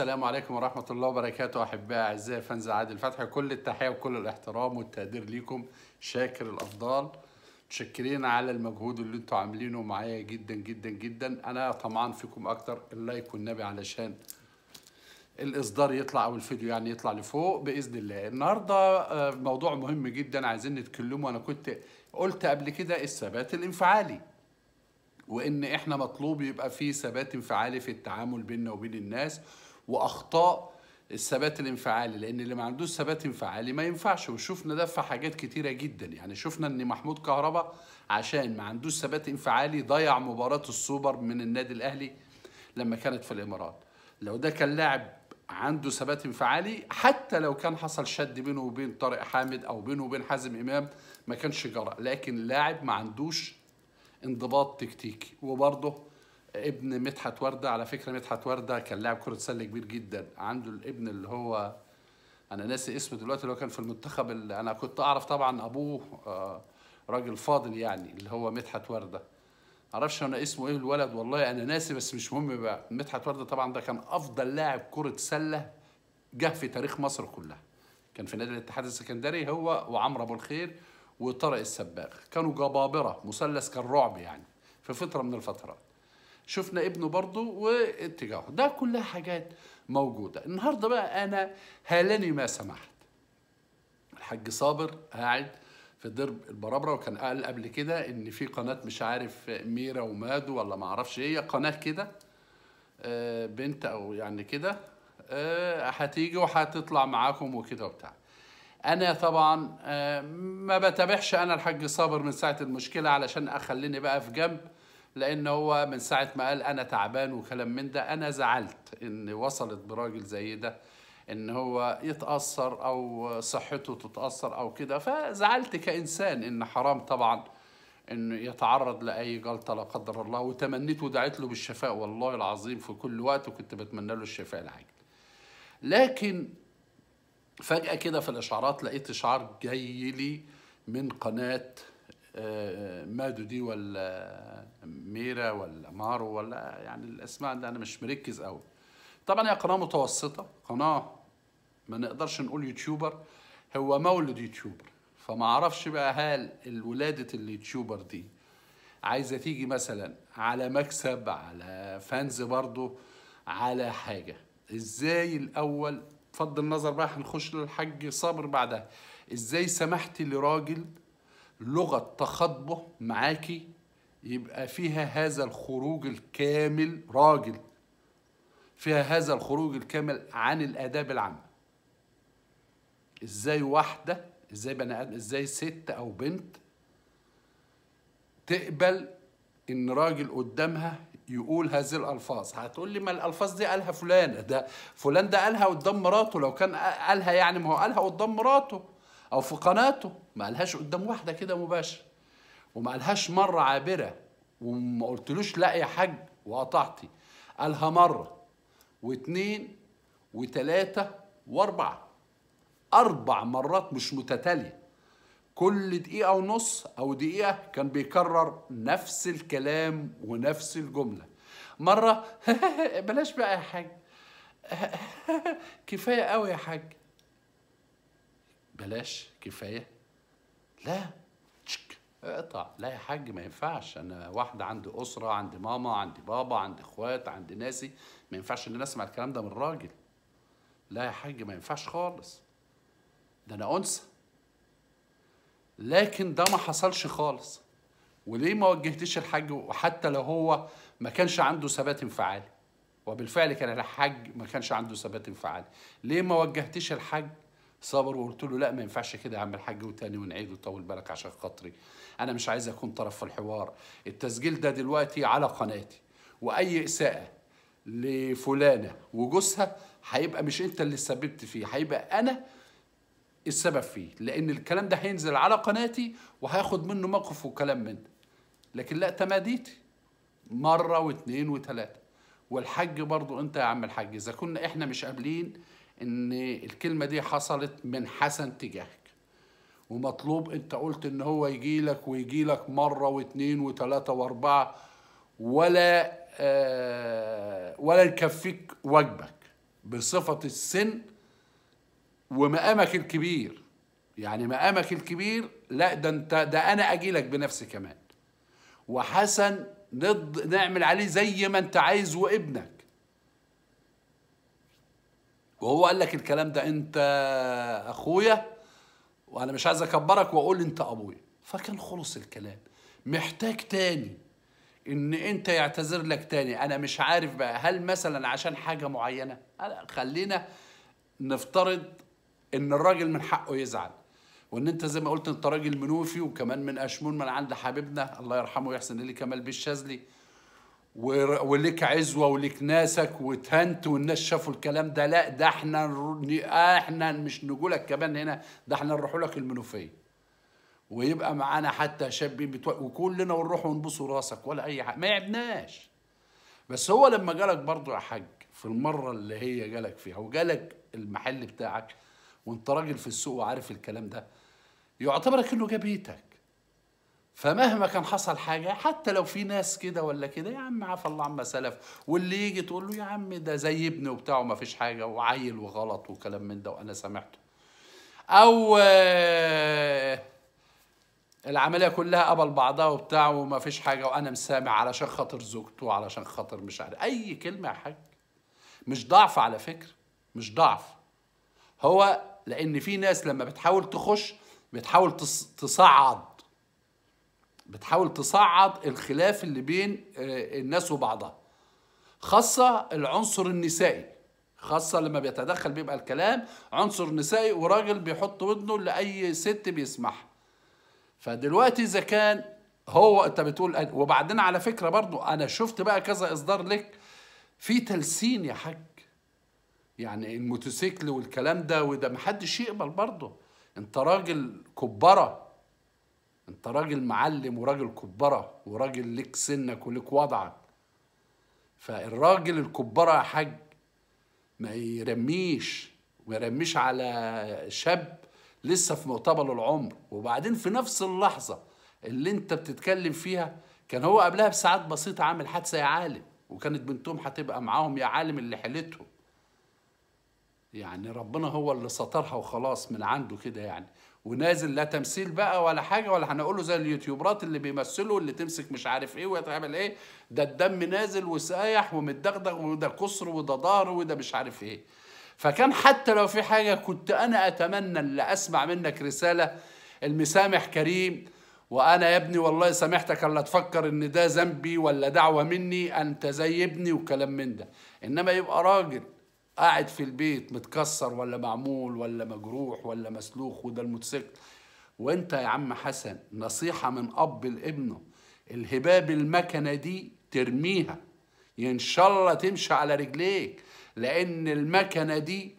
السلام عليكم ورحمة الله وبركاته أحبائي أعزائي فانز عادل فتحي كل التحية وكل الاحترام والتقدير ليكم شاكر الأفضال متشكرين على المجهود اللي أنتم عاملينه معايا جدا جدا جدا أنا طمعان فيكم أكتر اللايك والنبي علشان الإصدار يطلع أو الفيديو يعني يطلع لفوق بإذن الله النهاردة آه، موضوع مهم جدا عايزين نتكلمه أنا كنت قلت قبل كده الثبات الانفعالي وان احنا مطلوب يبقى في ثبات انفعالي في التعامل بيننا وبين الناس واخطاء الثبات الانفعالي لان اللي ما عندوش ثبات انفعالي ما ينفعش وشفنا ده في حاجات كتيره جدا يعني شفنا ان محمود كهربا عشان ما عندوش ثبات انفعالي ضيع مباراه السوبر من النادي الاهلي لما كانت في الامارات لو ده كان لاعب عنده ثبات انفعالي حتى لو كان حصل شد بينه وبين طارق حامد او بينه وبين حازم امام ما كانش جرأ لكن لاعب ما عندوش انضباط تكتيكي وبرضه ابن مدحت ورده على فكره مدحت ورده كان لاعب كره سله كبير جدا عنده الابن اللي هو انا ناسي اسمه دلوقتي اللي هو كان في المنتخب اللي انا كنت اعرف طبعا ابوه آه، راجل فاضل يعني اللي هو مدحت ورده معرفش انا اسمه ايه الولد والله انا ناسي بس مش مهم بقى مدحت ورده طبعا ده كان افضل لاعب كره سله جه في تاريخ مصر كلها كان في نادي الاتحاد السكندري هو وعمرو ابو الخير وطارق السباغ كانوا جبابره مثلث كان رعب يعني في فتره من الفترات شفنا ابنه برضه واتجاهه ده كلها حاجات موجودة النهاردة بقى أنا هالني ما سمحت الحاج صابر قاعد في درب البرابره وكان قال قبل كده ان في قناه مش عارف ميرا ومادو ولا ما اعرفش ايه قناه كده آه، بنت او يعني كده آه، هتيجي وهتطلع معاكم وكده وبتاع انا طبعا آه، ما بتابعش انا الحاج صابر من ساعه المشكله علشان اخليني بقى في جنب لان هو من ساعة ما قال أنا تعبان وكلام من ده أنا زعلت إن وصلت براجل زي ده إن هو يتأثر أو صحته تتأثر أو كده فزعلت كإنسان إن حرام طبعا إنه يتعرض لأي جلطة لا قدر الله وتمنيت ودعيت له بالشفاء والله العظيم في كل وقت وكنت بتمنى له الشفاء العاجل لكن فجأة كده في الإشعارات لقيت إشعار جاي لي من قناة دي ولا ميرا ولا مارو ولا يعني الاسماء اللي انا مش مركز قوي طبعا هي قناه متوسطه قناه ما نقدرش نقول يوتيوبر هو مولد يوتيوبر فما اعرفش بقى هل الولادة اليوتيوبر دي عايزه تيجي مثلا على مكسب على فانز برضه على حاجه ازاي الاول فض النظر بقى هنخش للحاج صابر بعدها ازاي سمحت لراجل لغة تخاطبه معاكي يبقى فيها هذا الخروج الكامل راجل فيها هذا الخروج الكامل عن الآداب العامة ازاي واحدة ازاي بني آدم ازاي ست أو بنت تقبل إن راجل قدامها يقول هذه الألفاظ هتقول لي ما الألفاظ دي قالها فلان ده فلان ده قالها قدام مراته لو كان قالها يعني ما هو قالها قدام مراته أو في قناته ما قالهاش قدام واحده كده مباشر وما قالهاش مره عابره وما قلتلوش لا يا حاج وقطعتي قالها مره واثنين وثلاثه واربعه اربع مرات مش متتاليه كل دقيقة ونص أو دقيقة كان بيكرر نفس الكلام ونفس الجملة مرة بلاش بقى يا حاج كفاية قوي يا حاج بلاش كفاية لا تشك اقطع لا يا حاج ما ينفعش انا واحده عندي اسره عندي ماما عندي بابا عندي اخوات عندي ناسي ما ينفعش ان انا اسمع الكلام ده من راجل لا يا حاج ما ينفعش خالص ده انا انثى لكن ده ما حصلش خالص وليه ما وجهتش الحاج وحتى لو هو ما كانش عنده ثبات انفعالي وبالفعل كان الحاج ما كانش عنده ثبات انفعالي ليه ما وجهتش الحاج صبر وقلت له لا ما ينفعش كده يا عم الحاج وتاني ونعيد وطول بالك عشان خاطري انا مش عايز اكون طرف في الحوار التسجيل ده دلوقتي على قناتي واي اساءه لفلانه وجوزها هيبقى مش انت اللي سببت فيه هيبقى انا السبب فيه لان الكلام ده هينزل على قناتي وهاخد منه موقف وكلام منه لكن لا تماديتي مره واثنين وثلاثه والحج برضو انت يا عم الحاج اذا كنا احنا مش قابلين ان الكلمه دي حصلت من حسن تجاهك ومطلوب انت قلت ان هو يجي لك ويجي لك مره واثنين وثلاثه واربعه ولا آه ولا يكفيك واجبك بصفه السن ومقامك الكبير يعني مقامك الكبير لا ده انت ده انا اجي لك بنفسي كمان وحسن نض نعمل عليه زي ما انت عايز وابنك وهو قال لك الكلام ده انت اخويا وانا مش عايز اكبرك واقول انت ابويا فكان خلص الكلام محتاج تاني ان انت يعتذر لك تاني انا مش عارف بقى هل مثلا عشان حاجه معينه خلينا نفترض ان الراجل من حقه يزعل وان انت زي ما قلت انت راجل منوفي وكمان من اشمون من عند حبيبنا الله يرحمه يحسن اللي كمال بالشاذلي وليك عزوه وليك ناسك وتهنت والناس شافوا الكلام ده لا ده احنا احنا مش نقولك كمان هنا ده احنا نروحوا لك المنوفيه ويبقى معانا حتى شاب وكلنا ونروح ونبص راسك ولا اي حاجه ما يعبناش بس هو لما جالك برضه يا حاج في المره اللي هي جالك فيها وجالك المحل بتاعك وانت راجل في السوق وعارف الكلام ده يعتبرك انه جه بيتك فمهما كان حصل حاجة حتى لو في ناس كده ولا كده يا عم عفى الله عما سلف واللي يجي تقول له يا عم ده زي ابني وبتاع وما فيش حاجة وعيل وغلط وكلام من ده وأنا سمعته أو آه، العملية كلها قبل بعضها وبتاع وما فيش حاجة وأنا مسامع علشان خاطر زوجته علشان خاطر مش عارف أي كلمة يا حاج مش ضعف على فكرة مش ضعف هو لأن في ناس لما بتحاول تخش بتحاول تصعد بتحاول تصعد الخلاف اللي بين آه، الناس وبعضها خاصة العنصر النسائي خاصة لما بيتدخل بيبقى الكلام عنصر نسائي وراجل بيحط ودنه لأي ست بيسمعها فدلوقتي إذا كان هو أنت بتقول وبعدين على فكرة برضو أنا شفت بقى كذا إصدار لك في تلسين يا حاج يعني الموتوسيكل والكلام ده وده محدش يقبل برضه انت راجل كبره انت راجل معلم وراجل كبره وراجل لك سنك ولك وضعك فالراجل الكبره يا حاج ما يرميش ما يرميش على شاب لسه في مقتبل العمر وبعدين في نفس اللحظه اللي انت بتتكلم فيها كان هو قبلها بساعات بسيطه عامل حادثه يا عالم وكانت بنتهم هتبقى معاهم يا عالم اللي حلتهم يعني ربنا هو اللي سطرها وخلاص من عنده كده يعني ونازل لا تمثيل بقى ولا حاجه ولا هنقوله زي اليوتيوبرات اللي بيمثلوا اللي تمسك مش عارف ايه وتعمل ايه ده الدم نازل وسايح ومتدغدغ وده كسر وده ضهر وده مش عارف ايه فكان حتى لو في حاجه كنت انا اتمنى اللي اسمع منك رساله المسامح كريم وانا يا ابني والله سامحتك الا تفكر ان ده ذنبي ولا دعوه مني انت زي ابني وكلام من ده انما يبقى راجل قاعد في البيت متكسر ولا معمول ولا مجروح ولا مسلوخ وده الموتوسيكل وانت يا عم حسن نصيحه من اب لابنه الهباب المكنه دي ترميها ان شاء الله تمشي على رجليك لان المكنه دي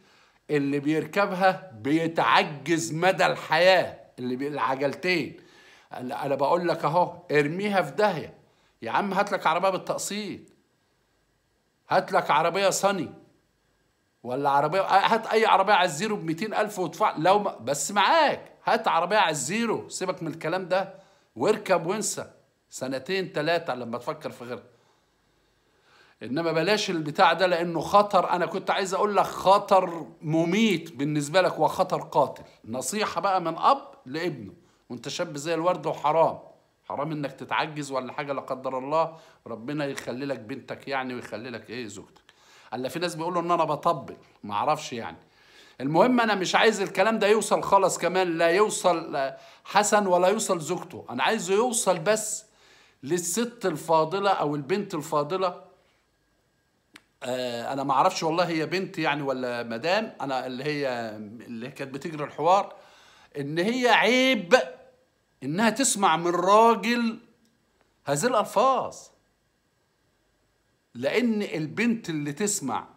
اللي بيركبها بيتعجز مدى الحياه اللي بي... العجلتين انا بقول لك اهو ارميها في داهيه يا عم هات لك عربيه بالتقسيط هات لك عربيه صني ولا عربيه هات اي عربيه على الزيرو ب 200000 وادفع لو ما بس معاك هات عربيه على الزيرو سيبك من الكلام ده واركب وانسى سنتين ثلاثه لما تفكر في غيرها انما بلاش البتاع ده لانه خطر انا كنت عايز اقول لك خطر مميت بالنسبه لك وخطر قاتل نصيحه بقى من اب لابنه وانت شاب زي الورد وحرام حرام انك تتعجز ولا حاجه لا قدر الله ربنا يخلي لك بنتك يعني ويخلي لك ايه زوجتك الا في ناس بيقولوا ان انا بطبل ما اعرفش يعني المهم انا مش عايز الكلام ده يوصل خالص كمان لا يوصل حسن ولا يوصل زوجته انا عايزه يوصل بس للست الفاضله او البنت الفاضله آه، انا ما اعرفش والله هي بنت يعني ولا مدام انا اللي هي اللي كانت بتجري الحوار ان هي عيب انها تسمع من راجل هذه الالفاظ لأن البنت اللي تسمع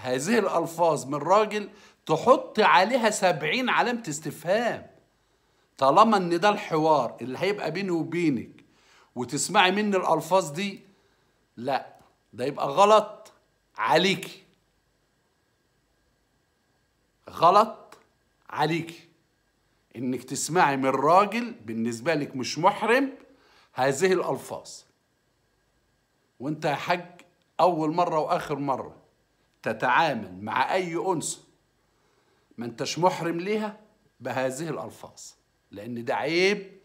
هذه الألفاظ من راجل تحط عليها سبعين علامة استفهام طالما ان ده الحوار اللي هيبقى بيني وبينك وتسمعي مني الألفاظ دي لا ده يبقى غلط عليكي غلط عليكي انك تسمعي من راجل بالنسبة لك مش محرم هذه الألفاظ وانت يا حاج أول مرة وآخر مرة تتعامل مع أي أنثى ما أنتش محرم ليها بهذه الألفاظ لأن ده عيب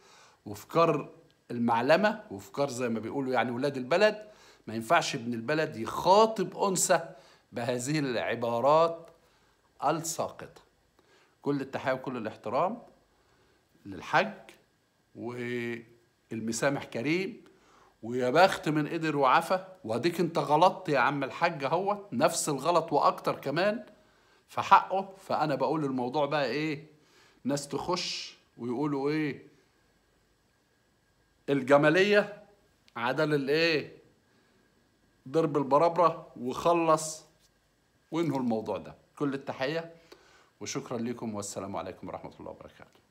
وفكار المعلمة وفكار زي ما بيقولوا يعني ولاد البلد ما ينفعش ابن البلد يخاطب أنثى بهذه العبارات الساقطة كل التحية وكل الاحترام للحج والمسامح كريم ويا بخت من قدر وعفى واديك انت غلطت يا عم الحاج اهوت نفس الغلط واكتر كمان في حقه فانا بقول الموضوع بقى ايه ناس تخش ويقولوا ايه الجماليه عدل الايه ضرب البرابره وخلص وانهوا الموضوع ده كل التحيه وشكرا لكم والسلام عليكم ورحمه الله وبركاته